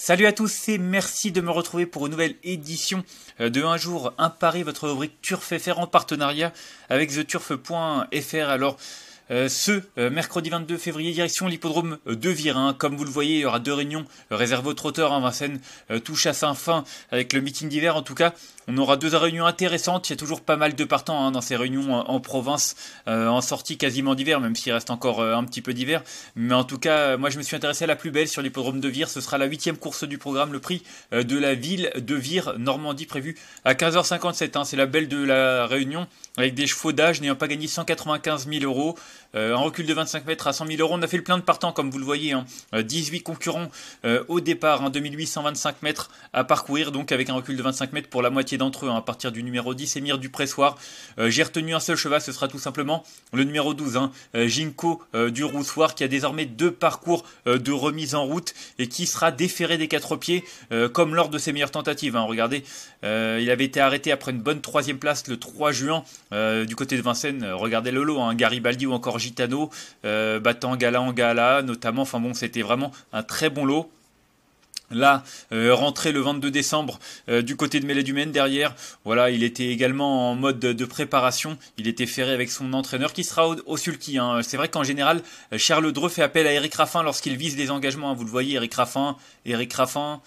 Salut à tous et merci de me retrouver pour une nouvelle édition euh, de Un jour, un pari, votre rubrique Turf FR en partenariat avec theturf.fr. Alors, euh, ce euh, mercredi 22 février, direction l'hippodrome de Vire Comme vous le voyez, il y aura deux réunions réservées aux trotteurs. Hein, Vincennes euh, touche à sa fin avec le meeting d'hiver. En tout cas, on aura deux réunions intéressantes. Il y a toujours pas mal de partants hein, dans ces réunions en, province, en sortie quasiment d'hiver, même s'il reste encore un petit peu d'hiver. Mais en tout cas, moi je me suis intéressé à la plus belle sur l'hippodrome de Vire. Ce sera la huitième course du programme, le prix de la ville de Vire, Normandie, prévu à 15h57. Hein, C'est la belle de la Réunion avec des chevaux d'âge n'ayant pas gagné 195 000 euros. Euh, un recul de 25 mètres à 100 000 euros. On a fait le plein de partants, comme vous le voyez. 18 hein. euh, concurrents euh, au départ, 2825 hein, mètres à parcourir, donc avec un recul de 25 mètres pour la moitié d'entre eux, hein, à partir du numéro 10, Émir du Pressoir. J'ai retenu un seul cheval, ce sera tout simplement le numéro 12, Jinko du Roussoir, qui a désormais deux parcours de remise en route et qui sera déféré des quatre pieds, comme lors de ses meilleures tentatives. Regardez, il avait été arrêté après une bonne troisième place le 3 juin du côté de Vincennes. regardez le lot, Garibaldi ou encore euh, battant Gala en Gala notamment. Enfin bon, c'était vraiment un très bon lot. Là, euh, rentré le 22 décembre euh, du côté de du Maine derrière, voilà, il était également en mode de, préparation. Il était ferré avec son entraîneur qui sera au, hein. C'est vrai qu'en général, Charles Dreux fait appel à Eric Raffin lorsqu'il vise des engagements. Hein. Vous le voyez, Eric Raffin, Eric Raffin,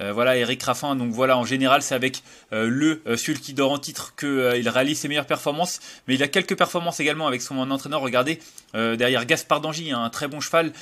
euh, voilà, Eric Raffin, donc voilà, en général, c'est avec euh, le celui qui dort en titre qu'il euh, réalise ses meilleures performances, mais il a quelques performances également avec son entraîneur, regardez, derrière Gaspard Dangy, hein, un très bon cheval,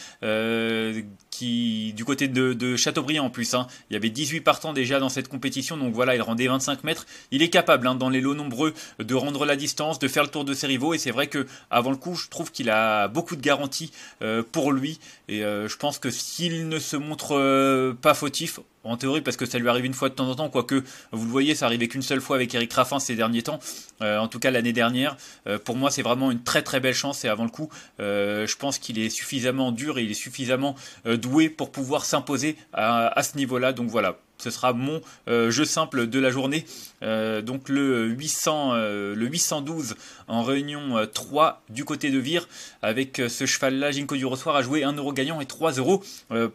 du côté de, Chateaubriand en plus. Hein. il y avait 18 partants déjà dans cette compétition, donc voilà, il rendait 25 mètres. Il est capable, hein, dans les lots nombreux, de rendre la distance, de faire le tour de ses rivaux. Et c'est vrai que avant le coup, je trouve qu'il a beaucoup de garanties euh, pour lui. Et euh, je pense que s'il ne se montre euh, pas fautif, en théorie parce que ça lui arrive une fois de temps en temps, quoique vous le voyez, ça arrivait qu'une seule fois avec Eric Raffin ces derniers temps, en tout cas l'année dernière. pour moi, c'est vraiment une très très belle chance et avant le coup, je pense qu'il est suffisamment dur et il est suffisamment doué pour pouvoir s'imposer à, ce niveau-là. Donc voilà, ce sera mon euh, jeu simple de la journée. Euh, donc le, 800, euh, le 812 en réunion 3 du côté de Vire. Avec ce cheval-là, Jinko du Rossoir a joué 1 euro gagnant et 3 euros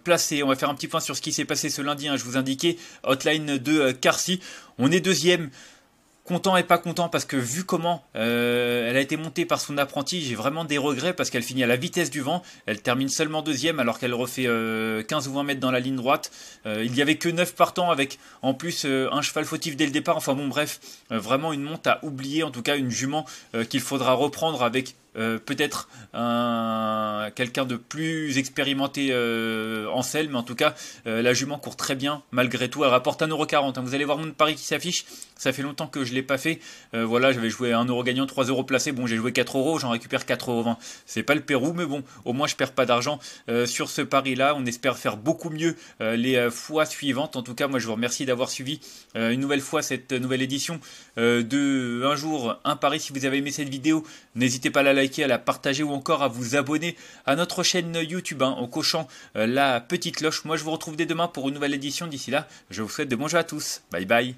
placé. On va faire un petit point sur ce qui s'est passé ce lundi. Hein, je vous indiquais, hotline de Carcy. On est deuxième content et pas content parce que vu comment euh, elle a été montée par son apprenti, j'ai vraiment des regrets parce qu'elle finit à la vitesse du vent, elle termine seulement deuxième alors qu'elle refait 15 euh, ou 20 mètres dans la ligne droite. Euh, il n'y avait que 9 partants avec en plus un cheval fautif dès le départ. Enfin bon bref, vraiment une monte à oublier, en tout cas une jument qu'il faudra reprendre avec euh, peut-être un quelqu'un de plus expérimenté euh, en selle, mais en tout cas euh, la jument court très bien malgré tout. Elle rapporte 1,40€. Hein. Vous allez voir mon pari qui s'affiche. Ça fait longtemps que je ne l'ai pas fait. voilà, j'avais joué 1€ gagnant, 3€ placé. Bon, j'ai joué 4€, j'en récupère 4,20€. C'est pas le Pérou, mais bon, au moins je perds pas d'argent sur ce pari-là. On espère faire beaucoup mieux les fois suivantes. En tout cas, moi je vous remercie d'avoir suivi une nouvelle fois cette nouvelle édition de Un jour, un pari. Si vous avez aimé cette vidéo, n'hésitez pas à la à la partager ou encore à vous abonner à notre chaîne YouTube hein, en cochant euh, la petite cloche. Moi, je vous retrouve dès demain pour une nouvelle édition. D'ici là, je vous souhaite de bons jeux à tous. Bye bye.